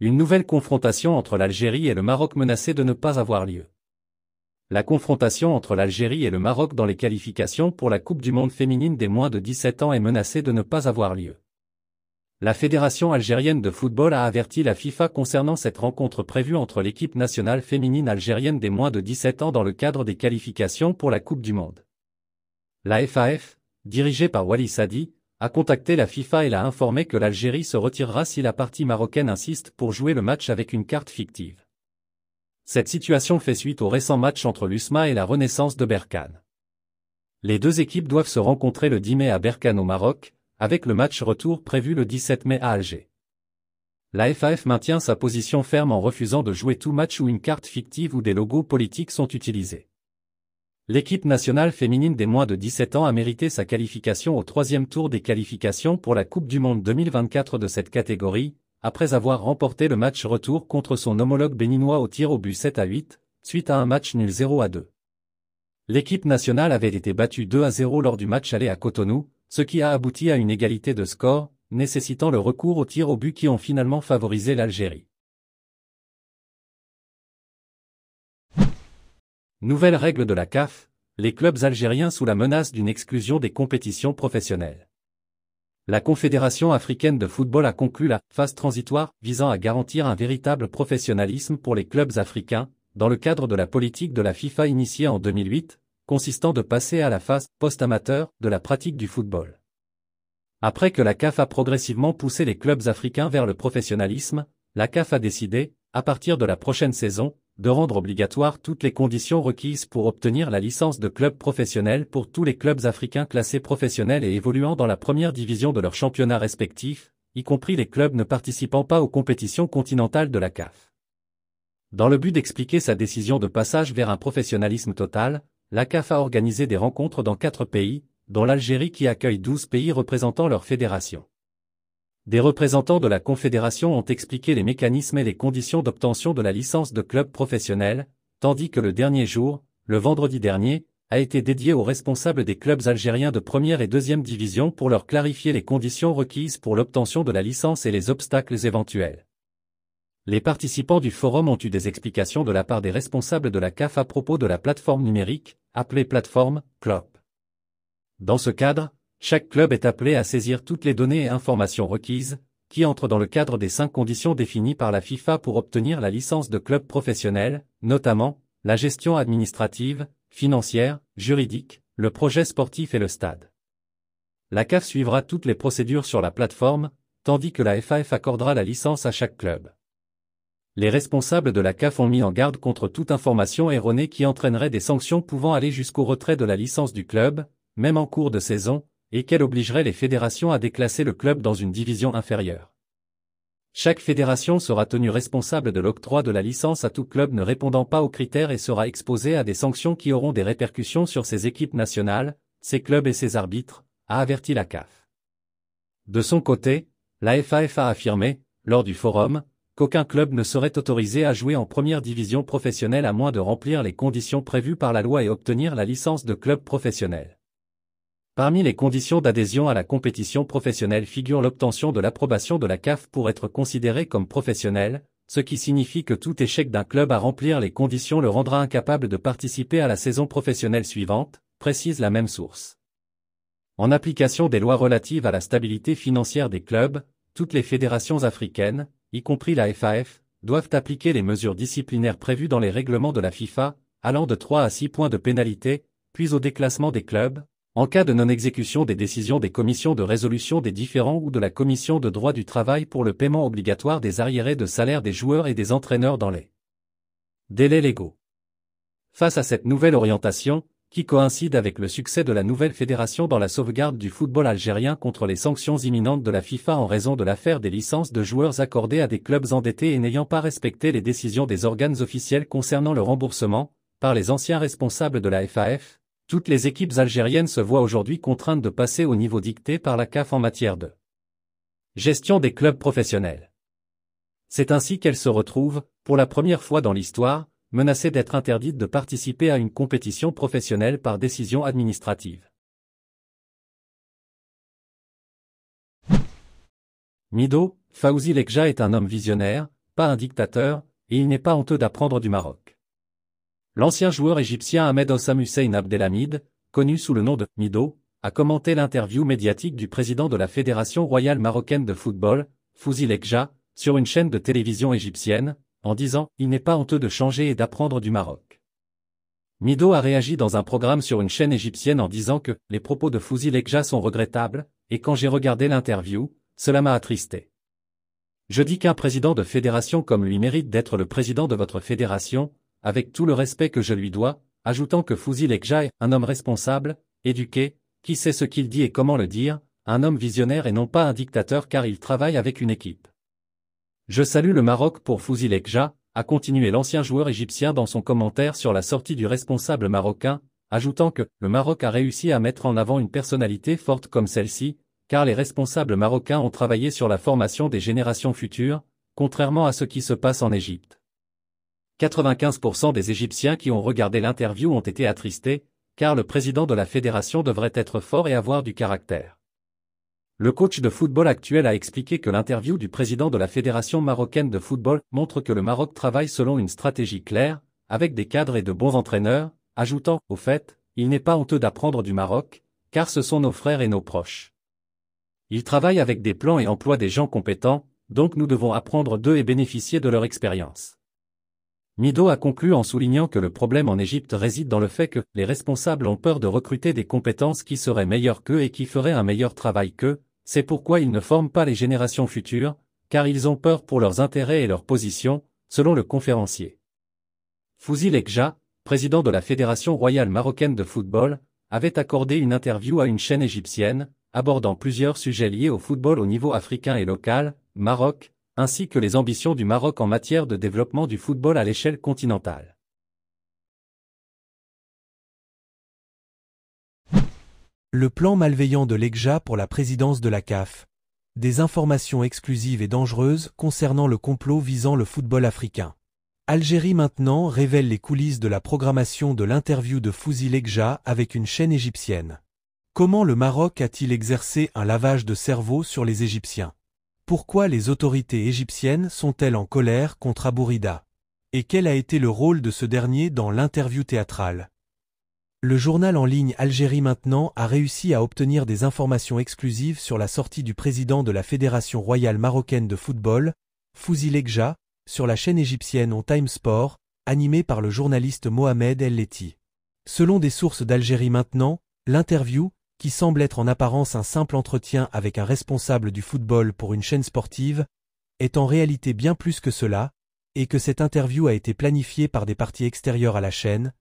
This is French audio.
une nouvelle confrontation entre l'Algérie et le Maroc menacée de ne pas avoir lieu. La confrontation entre l'Algérie et le Maroc dans les qualifications pour la Coupe du Monde féminine des moins de 17 ans est menacée de ne pas avoir lieu. La Fédération algérienne de football a averti la FIFA concernant cette rencontre prévue entre l'équipe nationale féminine algérienne des moins de 17 ans dans le cadre des qualifications pour la Coupe du Monde. La FAF, dirigée par Wali Sadi, a contacté la FIFA et l'a informé que l'Algérie se retirera si la partie marocaine insiste pour jouer le match avec une carte fictive. Cette situation fait suite au récent match entre l'USMA et la Renaissance de Berkane. Les deux équipes doivent se rencontrer le 10 mai à Berkane au Maroc, avec le match retour prévu le 17 mai à Alger. La FAF maintient sa position ferme en refusant de jouer tout match où une carte fictive ou des logos politiques sont utilisés. L'équipe nationale féminine des moins de 17 ans a mérité sa qualification au troisième tour des qualifications pour la Coupe du Monde 2024 de cette catégorie, après avoir remporté le match retour contre son homologue béninois au tir au but 7 à 8, suite à un match nul 0 à 2. L'équipe nationale avait été battue 2 à 0 lors du match aller à Cotonou, ce qui a abouti à une égalité de score, nécessitant le recours au tir au but qui ont finalement favorisé l'Algérie. Nouvelle règle de la CAF, les clubs algériens sous la menace d'une exclusion des compétitions professionnelles. La Confédération africaine de football a conclu la phase transitoire visant à garantir un véritable professionnalisme pour les clubs africains, dans le cadre de la politique de la FIFA initiée en 2008, consistant de passer à la phase post-amateur de la pratique du football. Après que la CAF a progressivement poussé les clubs africains vers le professionnalisme, la CAF a décidé, à partir de la prochaine saison, de rendre obligatoire toutes les conditions requises pour obtenir la licence de club professionnel pour tous les clubs africains classés professionnels et évoluant dans la première division de leur championnat respectif, y compris les clubs ne participant pas aux compétitions continentales de la CAF. Dans le but d'expliquer sa décision de passage vers un professionnalisme total, la CAF a organisé des rencontres dans quatre pays, dont l'Algérie qui accueille 12 pays représentant leur fédération des représentants de la Confédération ont expliqué les mécanismes et les conditions d'obtention de la licence de club professionnel, tandis que le dernier jour, le vendredi dernier, a été dédié aux responsables des clubs algériens de première et deuxième division pour leur clarifier les conditions requises pour l'obtention de la licence et les obstacles éventuels. Les participants du forum ont eu des explications de la part des responsables de la CAF à propos de la plateforme numérique, appelée plateforme CLOP. Dans ce cadre, chaque club est appelé à saisir toutes les données et informations requises, qui entrent dans le cadre des cinq conditions définies par la FIFA pour obtenir la licence de club professionnel, notamment la gestion administrative, financière, juridique, le projet sportif et le stade. La CAF suivra toutes les procédures sur la plateforme, tandis que la FAF accordera la licence à chaque club. Les responsables de la CAF ont mis en garde contre toute information erronée qui entraînerait des sanctions pouvant aller jusqu'au retrait de la licence du club, même en cours de saison, et qu'elle obligerait les fédérations à déclasser le club dans une division inférieure. Chaque fédération sera tenue responsable de l'octroi de la licence à tout club ne répondant pas aux critères et sera exposée à des sanctions qui auront des répercussions sur ses équipes nationales, ses clubs et ses arbitres, a averti la CAF. De son côté, la FAF a affirmé, lors du forum, qu'aucun club ne serait autorisé à jouer en première division professionnelle à moins de remplir les conditions prévues par la loi et obtenir la licence de club professionnel. Parmi les conditions d'adhésion à la compétition professionnelle figure l'obtention de l'approbation de la CAF pour être considéré comme professionnel, ce qui signifie que tout échec d'un club à remplir les conditions le rendra incapable de participer à la saison professionnelle suivante, précise la même source. En application des lois relatives à la stabilité financière des clubs, toutes les fédérations africaines, y compris la FAF, doivent appliquer les mesures disciplinaires prévues dans les règlements de la FIFA, allant de 3 à 6 points de pénalité, puis au déclassement des clubs, en cas de non-exécution des décisions des commissions de résolution des différends ou de la commission de droit du travail pour le paiement obligatoire des arriérés de salaire des joueurs et des entraîneurs dans les délais légaux. Face à cette nouvelle orientation, qui coïncide avec le succès de la nouvelle fédération dans la sauvegarde du football algérien contre les sanctions imminentes de la FIFA en raison de l'affaire des licences de joueurs accordées à des clubs endettés et n'ayant pas respecté les décisions des organes officiels concernant le remboursement, par les anciens responsables de la FAF, toutes les équipes algériennes se voient aujourd'hui contraintes de passer au niveau dicté par la CAF en matière de gestion des clubs professionnels. C'est ainsi qu'elles se retrouvent, pour la première fois dans l'histoire, menacées d'être interdites de participer à une compétition professionnelle par décision administrative. Mido, Faouzi Lekja est un homme visionnaire, pas un dictateur, et il n'est pas honteux d'apprendre du Maroc. L'ancien joueur égyptien Ahmed Osam Hussein Abdelhamid, connu sous le nom de « Mido », a commenté l'interview médiatique du président de la Fédération royale marocaine de football, Fouzi Lekja, sur une chaîne de télévision égyptienne, en disant « Il n'est pas honteux de changer et d'apprendre du Maroc ». Mido a réagi dans un programme sur une chaîne égyptienne en disant que « Les propos de Fouzi Lekja sont regrettables, et quand j'ai regardé l'interview, cela m'a attristé. Je dis qu'un président de fédération comme lui mérite d'être le président de votre fédération, avec tout le respect que je lui dois, ajoutant que Fouzi Lekja est un homme responsable, éduqué, qui sait ce qu'il dit et comment le dire, un homme visionnaire et non pas un dictateur car il travaille avec une équipe. Je salue le Maroc pour Fouzi Ekja, a continué l'ancien joueur égyptien dans son commentaire sur la sortie du responsable marocain, ajoutant que le Maroc a réussi à mettre en avant une personnalité forte comme celle-ci, car les responsables marocains ont travaillé sur la formation des générations futures, contrairement à ce qui se passe en Égypte. 95% des Égyptiens qui ont regardé l'interview ont été attristés, car le président de la fédération devrait être fort et avoir du caractère. Le coach de football actuel a expliqué que l'interview du président de la Fédération marocaine de football montre que le Maroc travaille selon une stratégie claire, avec des cadres et de bons entraîneurs, ajoutant, au fait, il n'est pas honteux d'apprendre du Maroc, car ce sont nos frères et nos proches. Ils travaillent avec des plans et emploient des gens compétents, donc nous devons apprendre d'eux et bénéficier de leur expérience. Mido a conclu en soulignant que le problème en Égypte réside dans le fait que les responsables ont peur de recruter des compétences qui seraient meilleures qu'eux et qui feraient un meilleur travail qu'eux, c'est pourquoi ils ne forment pas les générations futures, car ils ont peur pour leurs intérêts et leurs positions, selon le conférencier. Fouzi Lekja, président de la Fédération royale marocaine de football, avait accordé une interview à une chaîne égyptienne, abordant plusieurs sujets liés au football au niveau africain et local, Maroc, ainsi que les ambitions du Maroc en matière de développement du football à l'échelle continentale. Le plan malveillant de l'EGJA pour la présidence de la CAF. Des informations exclusives et dangereuses concernant le complot visant le football africain. Algérie maintenant révèle les coulisses de la programmation de l'interview de Fouzi Legja avec une chaîne égyptienne. Comment le Maroc a-t-il exercé un lavage de cerveau sur les Égyptiens pourquoi les autorités égyptiennes sont-elles en colère contre Abourida Et quel a été le rôle de ce dernier dans l'interview théâtrale Le journal en ligne Algérie Maintenant a réussi à obtenir des informations exclusives sur la sortie du président de la Fédération royale marocaine de football, Fouzi Legja, sur la chaîne égyptienne On Time Sport, animée par le journaliste Mohamed El Leti. Selon des sources d'Algérie Maintenant, l'interview, qui semble être en apparence un simple entretien avec un responsable du football pour une chaîne sportive, est en réalité bien plus que cela, et que cette interview a été planifiée par des parties extérieures à la chaîne,